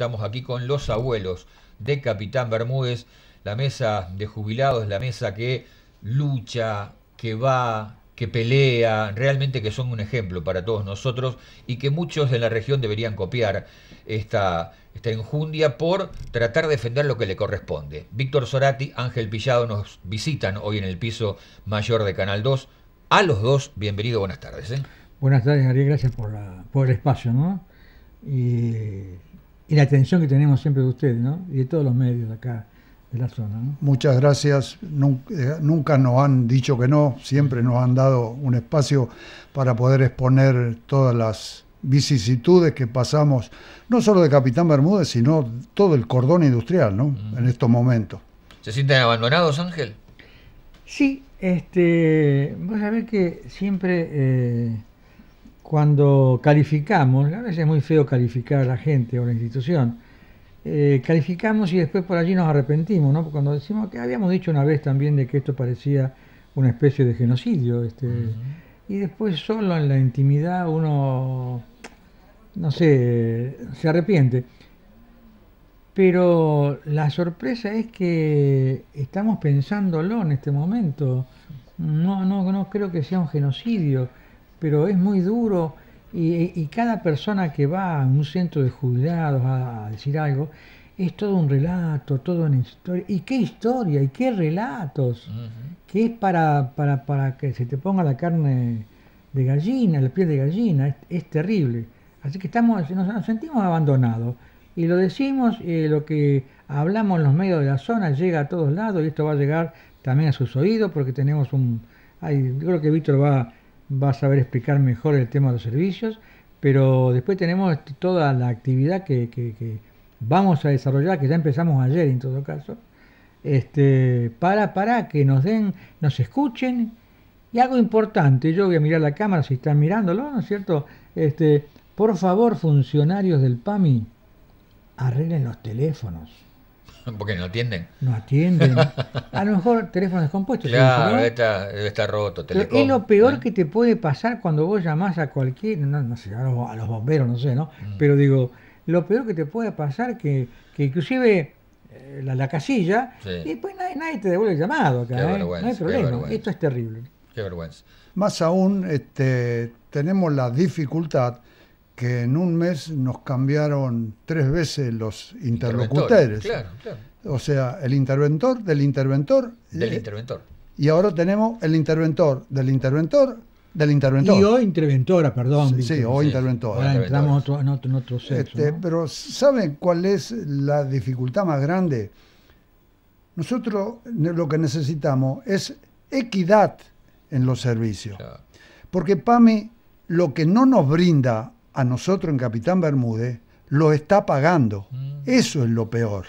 Estamos aquí con los abuelos de Capitán Bermúdez, la mesa de jubilados, la mesa que lucha, que va, que pelea, realmente que son un ejemplo para todos nosotros y que muchos de la región deberían copiar esta, esta enjundia por tratar de defender lo que le corresponde. Víctor Sorati, Ángel Pillado nos visitan hoy en el piso mayor de Canal 2. A los dos, bienvenido, buenas tardes. ¿eh? Buenas tardes, Ariel, gracias por, el espacio, ¿no? Y y la atención que tenemos siempre de ustedes ¿no? Y de todos los medios acá de la zona. Muchas gracias. Eh, nunca, nos han dicho que no, siempre nos han dado un espacio para poder exponer todas las vicisitudes que pasamos, no solo de Capitán Bermúdez, sino todo el cordón industrial, ¿no? En estos momentos. ¿Se sienten abandonados, Ángel? Sí, este, a ver que siempre eh, cuando calificamos, a veces es muy feo calificar a la gente o a la institución, eh, calificamos y después por allí nos arrepentimos, ¿no? Cuando decimos que habíamos dicho una vez también de que esto parecía una especie de genocidio, este, y después solo en la intimidad uno, no sé, se arrepiente. Pero la sorpresa es que estamos pensándolo en este momento. No, no, no creo que sea un genocidio pero es muy duro y, cada persona que va a un centro de jubilados a, decir algo, es todo un relato, todo una historia. ¿Y qué historia? ¿Y qué relatos? Que es para, para, para, que se te ponga la carne de gallina, el pie de gallina, es, terrible. Así que estamos, nos, nos sentimos abandonados. Y lo decimos, eh, lo que hablamos en los medios de la zona llega a todos lados y esto va a llegar también a sus oídos porque tenemos un... yo creo que Víctor va va a saber explicar mejor el tema de los servicios, pero después tenemos toda la actividad que, vamos a desarrollar, que ya empezamos ayer en todo caso, este, para, para que nos den, nos escuchen. Y algo importante, yo voy a mirar la cámara si están mirándolo, ¿no es cierto? Este, por favor, funcionarios del PAMI, arreglen los teléfonos. Porque no atienden. No atienden. A lo mejor teléfono descompuesto. Claro, debe estar, está roto. es lo peor ¿eh? que te puede pasar cuando vos llamás a cualquier, no, no sé, a los, a los, bomberos, no sé, ¿no? Mm. Pero digo, lo peor que te puede pasar que, que inclusive eh, la, la, casilla, y después nadie, te devuelve el llamado Qué eh. No hay problema. Esto es terrible. Qué vergüenza. Más aún, este, tenemos la dificultad que en un mes nos cambiaron tres veces los interlocutores. Claro, claro. O sea, el interventor del interventor. Del interventor. Y ahora tenemos el interventor del interventor del interventor. Y hoy interventora, perdón. Sí, hoy interventora. Ahora entramos en otro, este, Pero ¿saben cuál es la dificultad más grande? Nosotros lo que necesitamos es equidad en los servicios. Porque PAMI lo que no nos brinda a nosotros en Capitán Bermúdez lo está pagando. Mm. Eso es lo peor.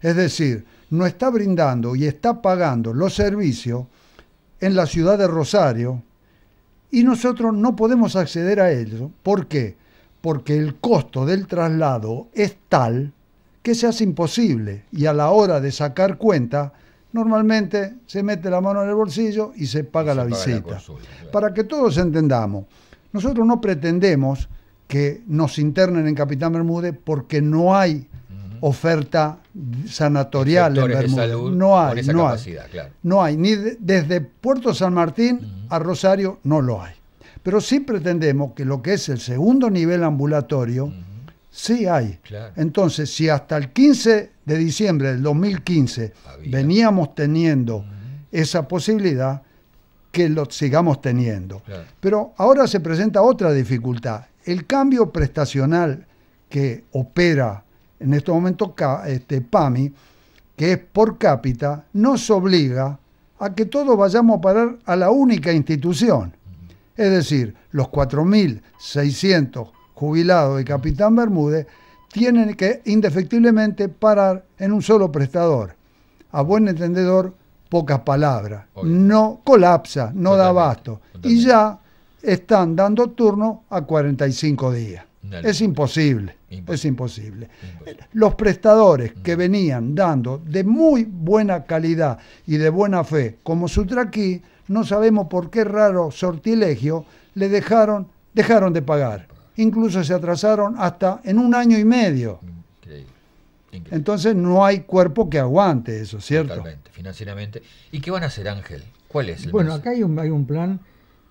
Es decir, no está brindando y está pagando los servicios en la ciudad de Rosario y nosotros no podemos acceder a ellos. ¿Por qué? Porque el costo del traslado es tal que se hace imposible y a la hora de sacar cuenta, normalmente se mete la mano en el bolsillo y se paga la visita. Para que todos entendamos, nosotros no pretendemos que nos internen en Capitán Bermúdez porque no hay oferta sanatorial en Bermúdez. no hay, no hay. ni desde Puerto San Martín a Rosario no lo hay. Pero sí pretendemos que lo que es el segundo nivel ambulatorio, sí hay. Entonces, si hasta el 15 de diciembre del 2015 veníamos teniendo esa posibilidad, que lo sigamos teniendo. Pero ahora se presenta otra dificultad, el cambio prestacional que opera en este momento este, PAMI, que es por cápita, nos obliga a que todos vayamos a parar a la única institución. Es decir, los 4.600 jubilados de Capitán Bermúdez tienen que indefectiblemente parar en un solo prestador. A buen entendedor, pocas palabras. No colapsa, no da abasto. Y ya están dando turno a 45 días. Es imposible, es imposible. Los prestadores que mm. venían dando de muy buena calidad y de buena fe, como Sutraquí, no sabemos por qué raro sortilegio le dejaron, dejaron de pagar. Incluso se atrasaron hasta en un año y medio. Increíble. Entonces no hay cuerpo que aguante eso, ¿cierto? Totalmente, financieramente. ¿Y qué van a hacer, Ángel? ¿Cuál es? El bueno, acá hay un, hay un plan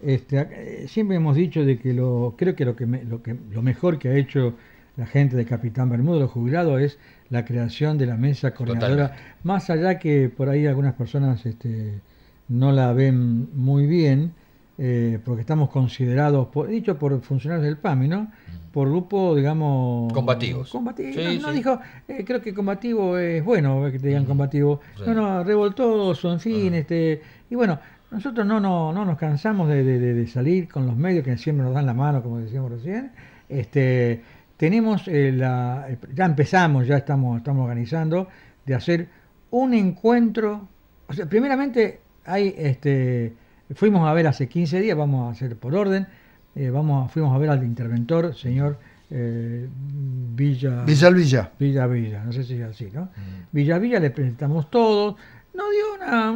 este, eh, siempre hemos dicho de que lo, creo que lo, que, lo que lo mejor que ha hecho la gente de Capitán Bermudo, los jubilados, es la creación de la mesa coordinadora, más allá que por ahí algunas personas este, no la ven muy bien, eh, porque estamos considerados, dicho por funcionarios del PAMI, ¿no? Mm. Por grupo, digamos... Combativos. Combativos. no, dijo, eh, creo que combativo es bueno que te digan mm. combativo. No, no, revoltoso, en fin, este... Y bueno, nosotros no, no, no nos cansamos de, salir con los medios que siempre nos dan la mano, como decíamos recién. Este, tenemos eh, la, eh, ya empezamos, ya estamos, estamos organizando, de hacer un encuentro. O sea, primeramente hay este, fuimos a ver hace 15 días, vamos a hacer por orden, eh, vamos, fuimos a ver al interventor, señor Villa. Villa Villa. Villa no sé si es así, ¿no? Mm. Villa Villa le presentamos todos no dio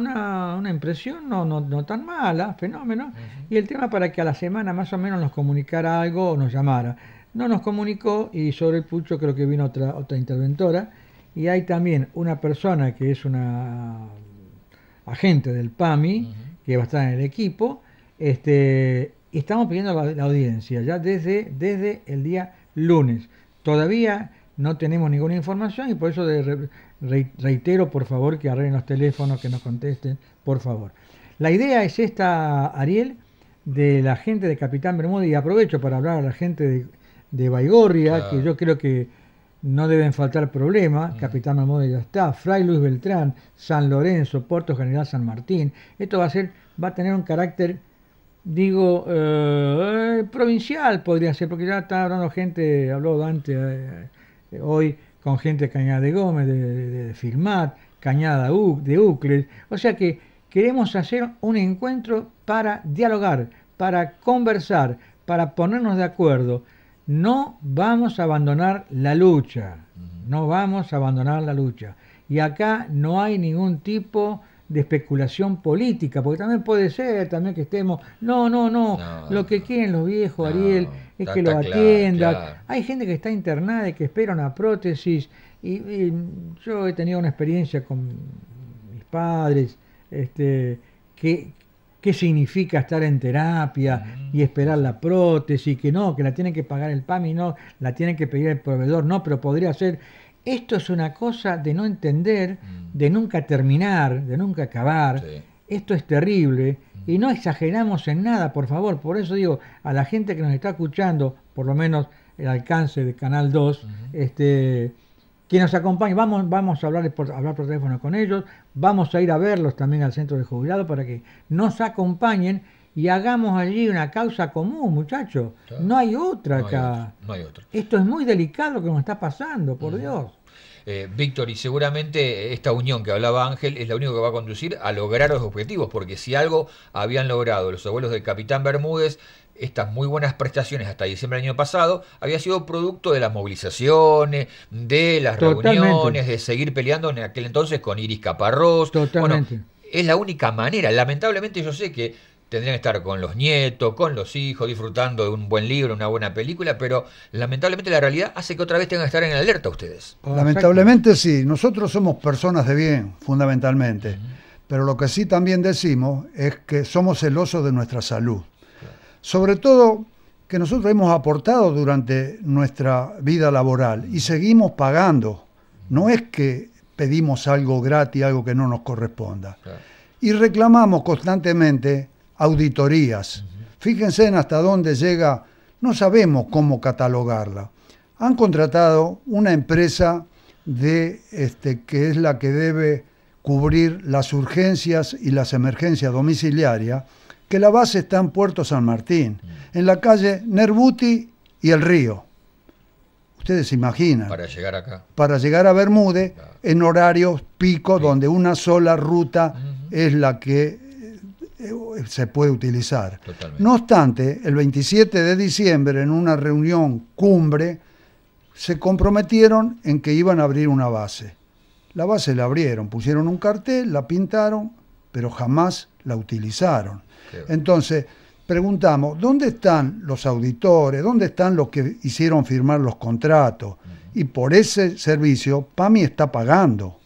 una, impresión no, no, no, tan mala, fenómeno, y el tema para que a la semana más o menos nos comunicara algo o nos llamara. No nos comunicó y sobre el pucho creo que vino otra, otra interventora, y hay también una persona que es una agente del PAMI, que va a estar en el equipo, este, estamos pidiendo la, audiencia ya desde, desde el día lunes. Todavía no tenemos ninguna información y por eso de, reitero por favor que arreglen los teléfonos, que nos contesten, por favor. La idea es esta, Ariel, de la gente de Capitán Bermúdez, y aprovecho para hablar a la gente de, Baigorria, que yo creo que no deben faltar problemas, mm. Capitán Bermúdez ya está, Fray Luis Beltrán, San Lorenzo, Puerto General San Martín, esto va a ser, va a tener un carácter, digo, eh, eh, provincial podría ser, porque ya está hablando gente, habló Dante eh, hoy, con gente Cañada de Gómez, de, de, Filmat, Cañada de Ucles. O sea que queremos hacer un encuentro para dialogar, para conversar, para ponernos de acuerdo. No vamos a abandonar la lucha, no vamos a abandonar la lucha. Y acá no hay ningún tipo de especulación política, porque también puede ser, también que estemos, no, no, no, lo que quieren los viejos, Ariel, que lo atienda. Hay gente que está internada y que espera una prótesis. Y, yo he tenido una experiencia con mis padres, este, que, qué significa estar en terapia y mm. esperar la prótesis, que no, que la tienen que pagar el PAMI, no, la tienen que pedir el proveedor, no, pero podría ser. Esto es una cosa de no entender, mm. de nunca terminar, de nunca acabar esto es terrible mm. y no exageramos en nada, por favor. Por eso digo, a la gente que nos está escuchando, por lo menos el alcance de Canal 2, este, que nos acompañe, vamos, vamos a hablar por, hablar por teléfono con ellos, vamos a ir a verlos también al centro de jubilados para que nos acompañen y hagamos allí una causa común, muchachos. No hay otra acá. Esto es muy delicado lo que nos está pasando, por Dios. Eh, Víctor, y seguramente esta unión que hablaba Ángel es la única que va a conducir a lograr los objetivos, porque si algo habían logrado los abuelos del capitán Bermúdez, estas muy buenas prestaciones hasta diciembre del año pasado había sido producto de las movilizaciones, de las reuniones, de seguir peleando en aquel entonces con Iris Caparrós. Totalmente. es la única manera. Lamentablemente yo sé que tendrían que estar con los nietos, con los hijos, disfrutando de un buen libro, una buena película, pero lamentablemente la realidad hace que otra vez tengan que estar en alerta ustedes. Lamentablemente sí, nosotros somos personas de bien, fundamentalmente, pero lo que sí también decimos es que somos celosos de nuestra salud. Sobre todo que nosotros hemos aportado durante nuestra vida laboral y seguimos pagando. No es que pedimos algo gratis, algo que no nos corresponda. Y reclamamos constantemente auditorías. Fíjense en hasta dónde llega, no sabemos cómo catalogarla. Han contratado una empresa de, este, que es la que debe cubrir las urgencias y las emergencias domiciliarias, que la base está en Puerto San Martín, en la calle Nerbuti y el río. Ustedes se imaginan. Para llegar acá. Para llegar a Bermude en horarios pico, donde una sola ruta es la que eh, se puede utilizar. No obstante, el 27 de diciembre, en una reunión cumbre, se comprometieron en que iban a abrir una base. La base la abrieron, pusieron un cartel, la pintaron, pero jamás la utilizaron. Entonces, preguntamos, ¿dónde están los auditores? ¿Dónde están los que hicieron firmar los contratos? Y por ese servicio, PAMI está pagando.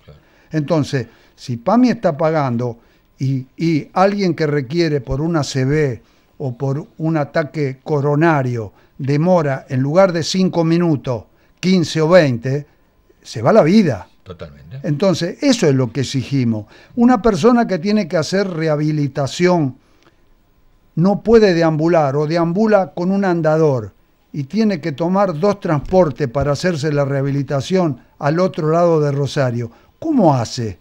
Entonces, si PAMI está pagando, y, alguien que requiere por una CV o por un ataque coronario demora en lugar de 5 minutos, 15 o 20, se va la vida. Totalmente. Entonces, eso es lo que exigimos. Una persona que tiene que hacer rehabilitación no puede deambular o deambula con un andador y tiene que tomar dos transportes para hacerse la rehabilitación al otro lado de Rosario. ¿Cómo hace?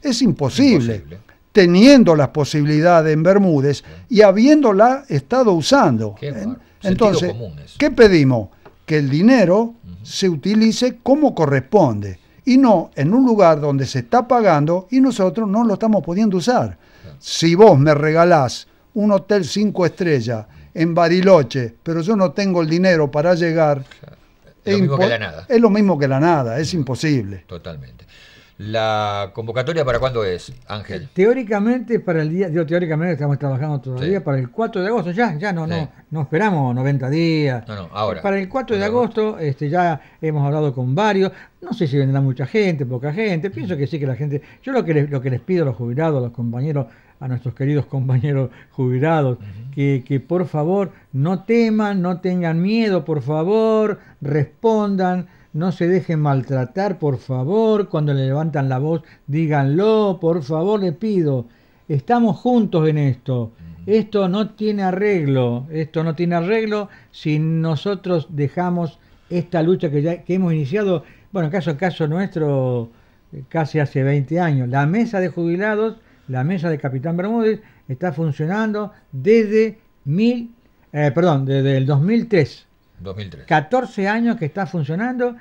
Es imposible teniendo las posibilidades en Bermúdez y habiéndola estado usando. Entonces, ¿qué pedimos? Que el dinero se utilice como corresponde y no en un lugar donde se está pagando y nosotros no lo estamos pudiendo usar. Si vos me regalás un hotel cinco estrellas en Bariloche, pero yo no tengo el dinero para llegar, es, lo mismo que la nada. es imposible. Totalmente. ¿La convocatoria para cuándo es, Ángel? Teóricamente para el día, digo, teóricamente estamos trabajando todavía para el 4 de agosto, ya, ya no, no, no esperamos 90 días. ahora. Para el 4 de agosto, este, ya hemos hablado con varios, no sé si vendrá mucha gente, poca gente, pienso que sí que la gente, yo lo que les, lo que les pido a los jubilados, a los compañeros, a nuestros queridos compañeros jubilados, que, que por favor no teman, no tengan miedo, por favor, respondan no se dejen maltratar, por favor, cuando le levantan la voz, díganlo, por favor, le pido, estamos juntos en esto. Esto no tiene arreglo, esto no tiene arreglo si nosotros dejamos esta lucha que, ya, que hemos iniciado, bueno, caso caso nuestro, casi hace 20 años. La mesa de jubilados, la mesa de Capitán Bermúdez, está funcionando desde mil, eh, perdón, desde el 2003. 14 años que está funcionando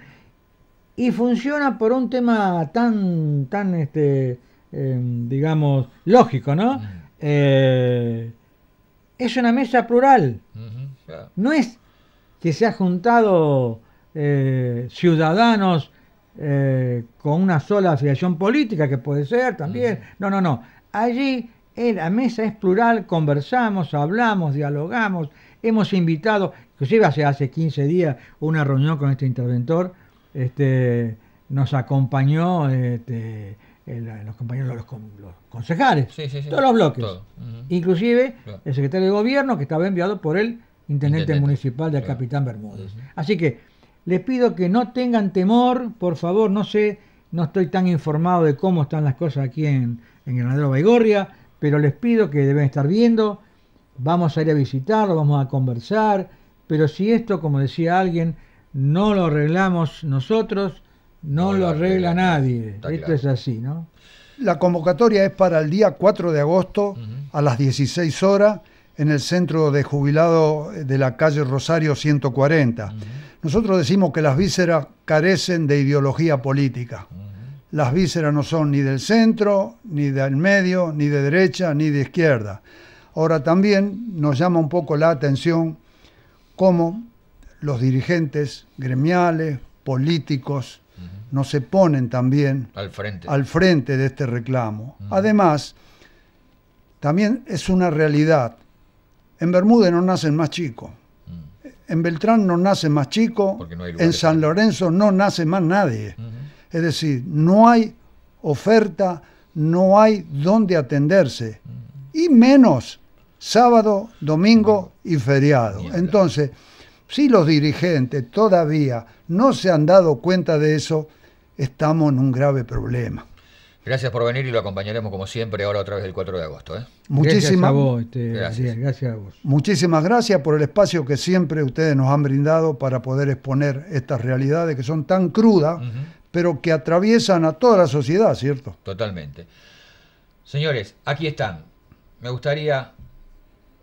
y funciona por un tema tan, tan este, em, digamos, lógico, ¿no? Eh, es una mesa plural. No es que se ha juntado eh, ciudadanos eh, con una sola afiliación política, que puede ser también. No, no, no. Allí la mesa es plural, conversamos, hablamos, dialogamos, Hemos invitado, inclusive hace, hace 15 días, una reunión con este interventor, este, nos acompañó este, los compañeros, los, concejales, todos los bloques, inclusive el secretario de gobierno que estaba enviado por el intendente, municipal del capitán Bermúdez. Así que les pido que no tengan temor, por favor, no sé, no estoy tan informado de cómo están las cosas aquí en, en Granadero Baigorria, pero les pido que deben estar viendo vamos a ir a visitarlo, vamos a conversar, pero si esto, como decía alguien, no lo arreglamos nosotros, no, lo arregla, nadie. Esto es así, ¿no? La convocatoria es para el día 4 de agosto a las 16 horas en el centro de jubilado de la calle Rosario 140. Nosotros decimos que las vísceras carecen de ideología política. Las vísceras no son ni del centro, ni del medio, ni de derecha, ni de izquierda Ahora también nos llama un poco la atención cómo los dirigentes gremiales, políticos, no se ponen también al frente, al frente de este reclamo. Además, también es una realidad. En Bermúdez no nacen más chicos. En Beltrán no nace más chico, en San Lorenzo no nace más nadie. Es decir, no hay oferta, no hay dónde atenderse. Y menos sábado, domingo y feriado. Entonces, si los dirigentes todavía no se han dado cuenta de eso, estamos en un grave problema. Gracias por venir y lo acompañaremos como siempre ahora otra vez el 4 de agosto. ¿eh? Muchísimas gracias este, Muchísimas gracias por el espacio que siempre ustedes nos han brindado para poder exponer estas realidades que son tan crudas, pero que atraviesan a toda la sociedad, ¿cierto? Totalmente. Señores, aquí están. Me gustaría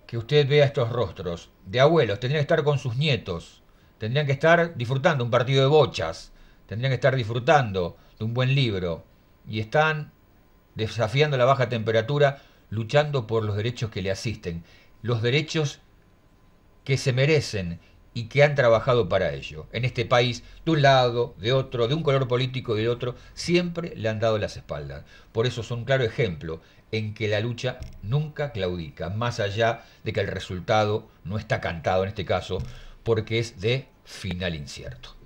que usted vea estos rostros de abuelos, tendrían que estar con sus nietos, tendrían que estar disfrutando un partido de bochas, tendrían que estar disfrutando de un buen libro y están desafiando la baja temperatura, luchando por los derechos que le asisten, los derechos que se merecen y que han trabajado para ello. En este país, de un lado, de otro, de un color político y de otro, siempre le han dado las espaldas. Por eso son un claro ejemplo en que la lucha nunca claudica, más allá de que el resultado no está cantado en este caso, porque es de final incierto.